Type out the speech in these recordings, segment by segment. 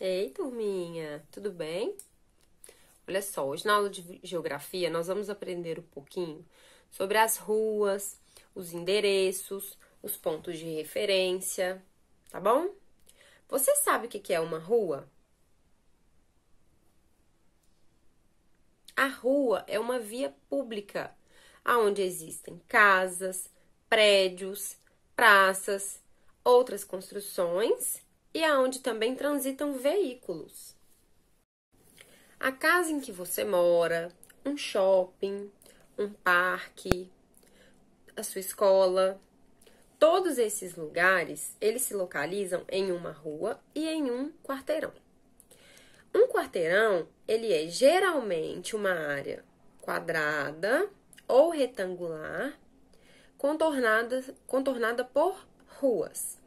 Ei, turminha, tudo bem? Olha só, hoje na aula de geografia nós vamos aprender um pouquinho sobre as ruas, os endereços, os pontos de referência, tá bom? Você sabe o que é uma rua? A rua é uma via pública, onde existem casas, prédios, praças, outras construções e aonde também transitam veículos. A casa em que você mora, um shopping, um parque, a sua escola, todos esses lugares, eles se localizam em uma rua e em um quarteirão. Um quarteirão, ele é geralmente uma área quadrada ou retangular, contornada, contornada por ruas.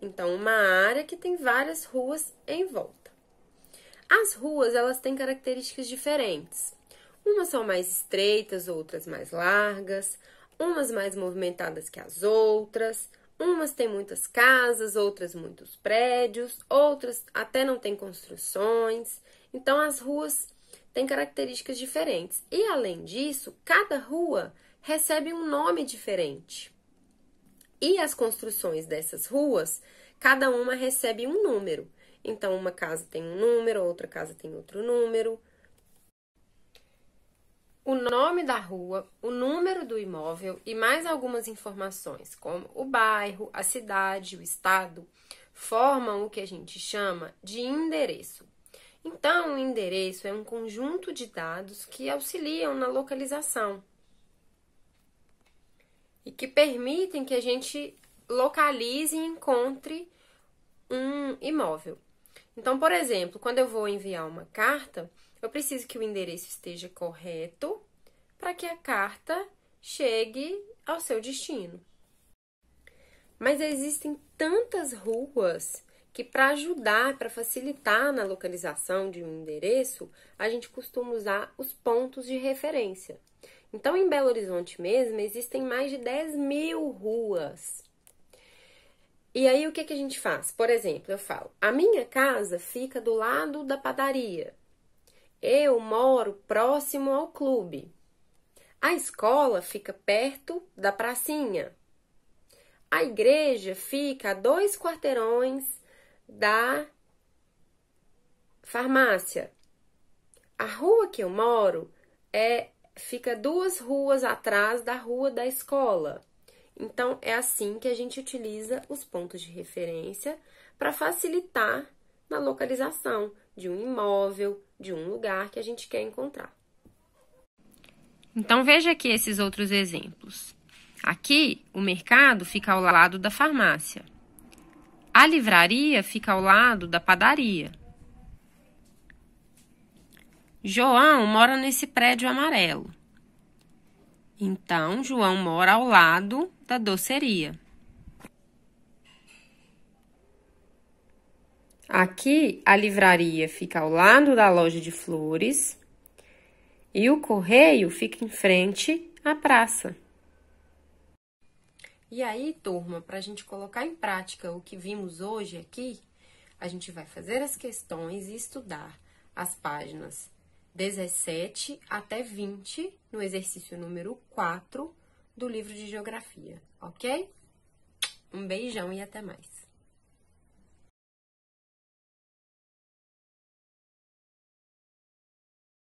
Então, uma área que tem várias ruas em volta. As ruas, elas têm características diferentes. Umas são mais estreitas, outras mais largas, umas mais movimentadas que as outras, umas têm muitas casas, outras muitos prédios, outras até não têm construções. Então, as ruas têm características diferentes. E além disso, cada rua recebe um nome diferente. E as construções dessas ruas, cada uma recebe um número. Então, uma casa tem um número, outra casa tem outro número. O nome da rua, o número do imóvel e mais algumas informações, como o bairro, a cidade, o estado, formam o que a gente chama de endereço. Então, o endereço é um conjunto de dados que auxiliam na localização e que permitem que a gente localize e encontre um imóvel. Então, por exemplo, quando eu vou enviar uma carta, eu preciso que o endereço esteja correto para que a carta chegue ao seu destino. Mas existem tantas ruas que, para ajudar, para facilitar na localização de um endereço, a gente costuma usar os pontos de referência. Então, em Belo Horizonte mesmo, existem mais de 10 mil ruas. E aí, o que, que a gente faz? Por exemplo, eu falo: a minha casa fica do lado da padaria. Eu moro próximo ao clube. A escola fica perto da pracinha. A igreja fica a dois quarteirões da farmácia. A rua que eu moro é fica duas ruas atrás da rua da escola. Então, é assim que a gente utiliza os pontos de referência para facilitar na localização de um imóvel, de um lugar que a gente quer encontrar. Então, veja aqui esses outros exemplos. Aqui, o mercado fica ao lado da farmácia. A livraria fica ao lado da padaria. João mora nesse prédio amarelo. Então, João mora ao lado da doceria. Aqui, a livraria fica ao lado da loja de flores e o correio fica em frente à praça. E aí, turma, para a gente colocar em prática o que vimos hoje aqui, a gente vai fazer as questões e estudar as páginas 17 até 20, no exercício número 4 do livro de geografia, ok? Um beijão e até mais!